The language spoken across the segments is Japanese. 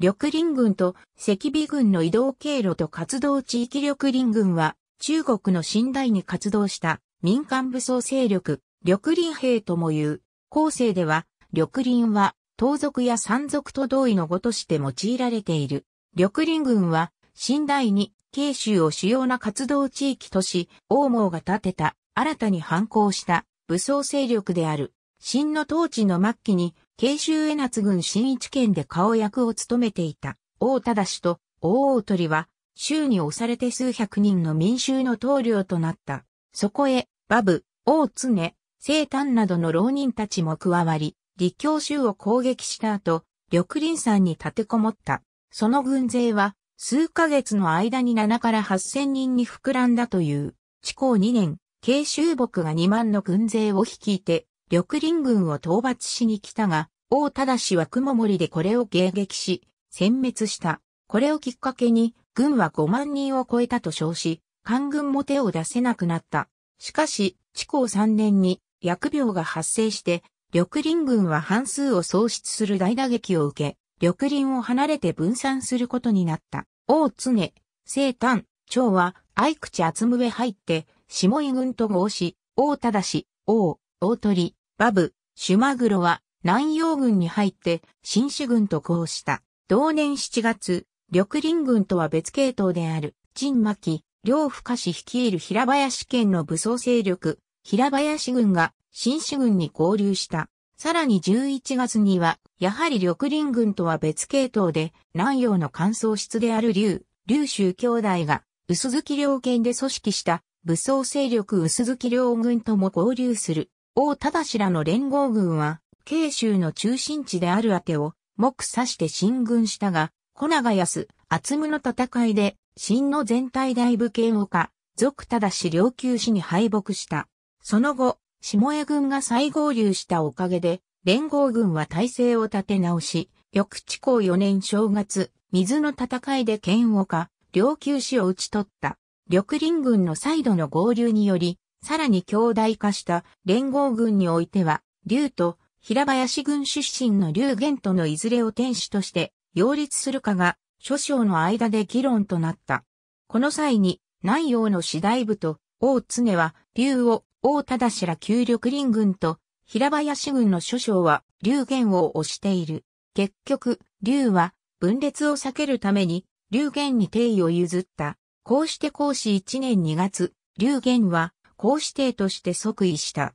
緑林軍と赤尾軍の移動経路と活動地域緑林軍は、中国の新代に活動した民間武装勢力、緑林兵ともいう、後世では、緑林は、盗賊や山賊と同意の語として用いられている。緑林軍は、新代に、慶州を主要な活動地域とし、王毛が建てた、新たに反抗した武装勢力である。新の統治の末期に慶州江夏郡新一県で顔役を務めていた王忠氏と王大鳥は、州に押されて数百人の民衆の棟梁となった。そこへ、バブ、王常、聖丹などの浪人たちも加わり、立教州を攻撃した後、緑林山に立てこもった。その軍勢は、数ヶ月の間に7から8000人に膨らんだという、地高2年、慶州牧が2万の軍勢を率いて、緑林軍を討伐しに来たが、王忠は雲森でこれを迎撃し、殲滅した。これをきっかけに、軍は5万人を超えたと称し、官軍も手を出せなくなった。しかし、地高3年に薬病が発生して、緑林軍は半数を喪失する大打撃を受け、緑林を離れて分散することになった。王常、生丹、長は、愛口厚上入って、下井軍と合し、王忠、王、大鳥、バブ、シュマグロは南洋軍に入って新種軍と交した。同年7月、緑林軍とは別系統である、陳巻、両不可士率いる平林県の武装勢力、平林軍が新種軍に合流した。さらに11月には、やはり緑林軍とは別系統で、南洋の乾燥室である劉、劉州兄弟が、薄月両県で組織した武装勢力薄月両軍とも合流する。王忠らの連合軍は、慶州の中心地であるあてを、目指して進軍したが、小長安、厚武の戦いで、新の全体大武剣をか、属忠氏領級氏に敗北した。その後、下江軍が再合流したおかげで、連合軍は体制を立て直し、翌地高4年正月、水の戦いで剣をか、領久氏を討ち取った。緑林軍の再度の合流により、さらに強大化した連合軍においては、劉と平林軍出身の劉玄とのいずれを天使として擁立するかが諸将の間で議論となった。この際に南洋の次第部と王常は劉を王忠氏ら旧緑林軍と平林軍の諸将は劉玄を推している。結局、劉は分裂を避けるために劉玄に定位を譲った。こうして講師1年2月、劉玄は公指定として即位した。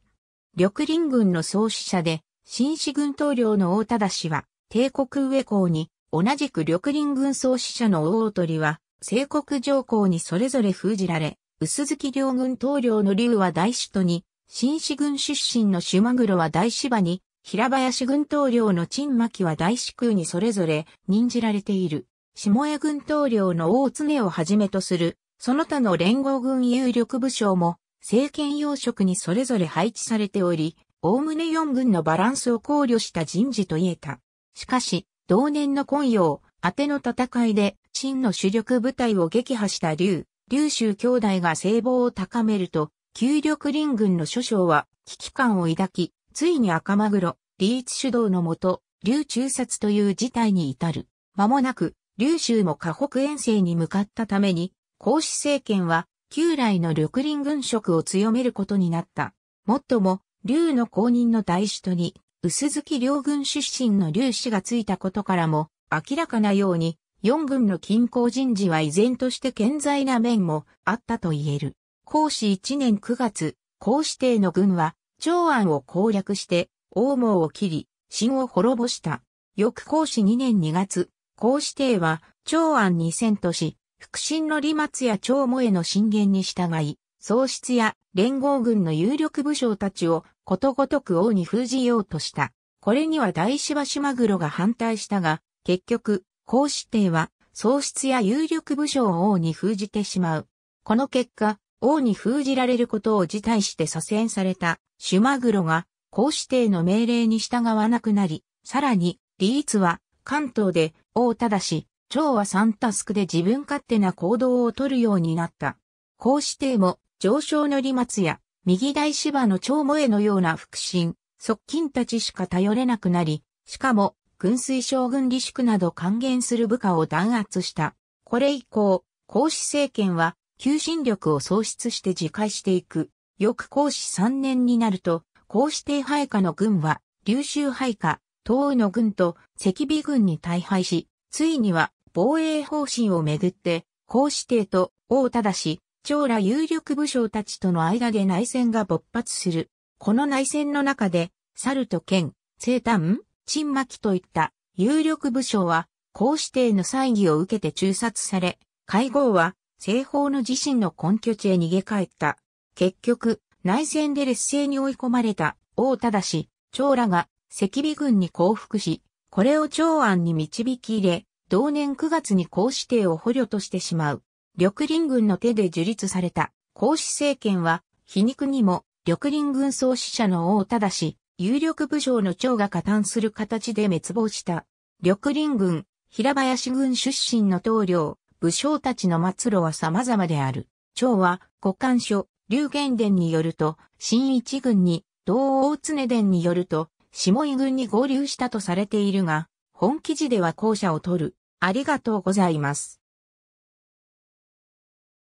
緑林軍の創始者で、新四軍統領の大忠氏は、帝国上皇に、同じく緑林軍創始者の大鳥は、聖国上皇にそれぞれ封じられ、薄月両軍統領の竜は大使都に、新四軍出身の島マグロは大芝に、平林軍統領の陳巻は大司空にそれぞれ任じられている。下江軍統領の大常をはじめとする、その他の連合軍有力武将も政権要職にそれぞれ配置されており、おおむね四軍のバランスを考慮した人事と言えた。しかし、同年の今陽、あての戦いで、陳の主力部隊を撃破した劉、劉州兄弟が聖望を高めると、旧緑林軍の諸将は危機感を抱き、ついに赤マグロ、リーチ主導のもと、劉中殺という事態に至る。間もなく、劉州も河北遠征に向かったために、孔子政権は旧来の緑林軍職を強めることになった。もっとも、竜の公認の大使とに、薄月両軍出身の竜氏がついたことからも、明らかなように、四軍の均衡人事は依然として健在な面もあったと言える。孔子1年9月、孔子帝の軍は、長安を攻略して、王網を切り、秦を滅ぼした。翌孔子2年2月、孔子帝は、長安に遷都し、腹心の利松や長萌の進言に従い、喪失や連合軍の有力武将たちをことごとく王に封じようとした。これには大芝島黒が反対したが、結局、孔子帝は喪失や有力武将を王に封じてしまう。この結果、王に封じられることを辞退して左遷された島黒が孔子帝の命令に従わなくなり、さらに、リーツは関東で王ただし、蝶は3タスクで自分勝手な行動をとるようになった。こうしても、上昇の利松や、右大芝の蝶萌えのような腹心、側近たちしか頼れなくなり、しかも、軍水将軍李粛など還元する部下を弾圧した。これ以降、孔子政権は、求心力を喪失して自戒していく。翌孔子3年になると、孔子帝配下の軍は、琉州配下、東宇の軍と赤尾軍に大敗し、ついには防衛方針をめぐって、孔子帝と王忠、氏、長ら有力武将たちとの間で内戦が勃発する。この内戦の中で、猿と剣、生誕、陳巻といった有力武将は、孔子帝の祭儀を受けて中殺され、会合は、西方の自身の根拠地へ逃げ帰った。結局、内戦で劣勢に追い込まれた王忠、氏、長らが赤備軍に降伏し、これを長安に導き入れ、同年9月に皇子帝を捕虜としてしまう。緑林軍の手で樹立された皇子政権は、皮肉にも緑林軍創始者の王ただし、有力武将の長が加担する形で滅亡した。緑林軍、平林軍出身の棟梁、武将たちの末路は様々である。長は、国官書、竜玄伝によると、新一軍に、同大常伝によると、下井軍に合流したとされているが、本記事では校舎を取る。ありがとうございます。